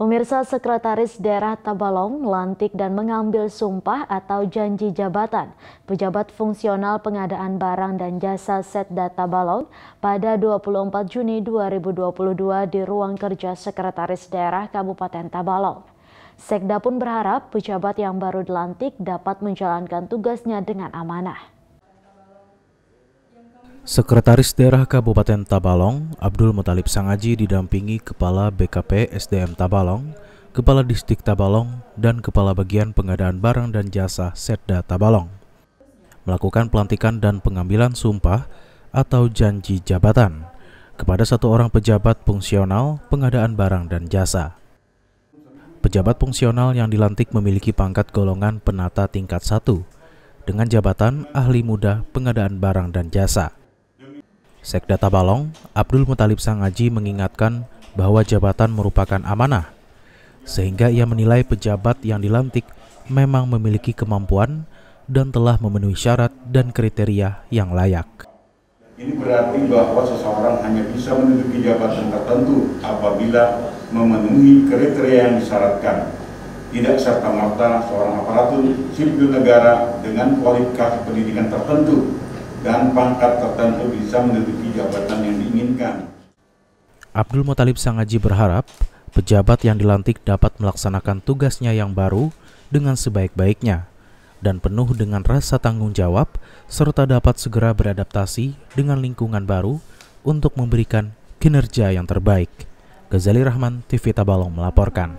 Pemirsa Sekretaris Daerah Tabalong melantik dan mengambil sumpah atau janji jabatan pejabat fungsional pengadaan barang dan jasa Setda Tabalong pada 24 Juni 2022 di ruang kerja Sekretaris Daerah Kabupaten Tabalong. Sekda pun berharap pejabat yang baru dilantik dapat menjalankan tugasnya dengan amanah. Sekretaris Daerah Kabupaten Tabalong, Abdul Mutalib Sangaji didampingi Kepala BKP SDM Tabalong, Kepala Distrik Tabalong, dan Kepala Bagian Pengadaan Barang dan Jasa Setda Tabalong melakukan pelantikan dan pengambilan sumpah atau janji jabatan kepada satu orang pejabat fungsional pengadaan barang dan jasa. Pejabat fungsional yang dilantik memiliki pangkat golongan penata tingkat 1 dengan jabatan ahli muda pengadaan barang dan jasa Sekda Tabalong Abdul Mutalib Sangaji mengingatkan bahwa jabatan merupakan amanah, sehingga ia menilai pejabat yang dilantik memang memiliki kemampuan dan telah memenuhi syarat dan kriteria yang layak. Ini berarti bahwa seseorang hanya bisa menduduki jabatan tertentu apabila memenuhi kriteria yang disyaratkan. Tidak serta-merta seorang aparatur sipil negara dengan kualifikasi pendidikan tertentu dan pangkat tertentu bisa menduduki jabatan yang diinginkan. Abdul Muthalib Sangaji berharap pejabat yang dilantik dapat melaksanakan tugasnya yang baru dengan sebaik-baiknya dan penuh dengan rasa tanggung jawab serta dapat segera beradaptasi dengan lingkungan baru untuk memberikan kinerja yang terbaik. Ghazali Rahman, TV Tabalong melaporkan.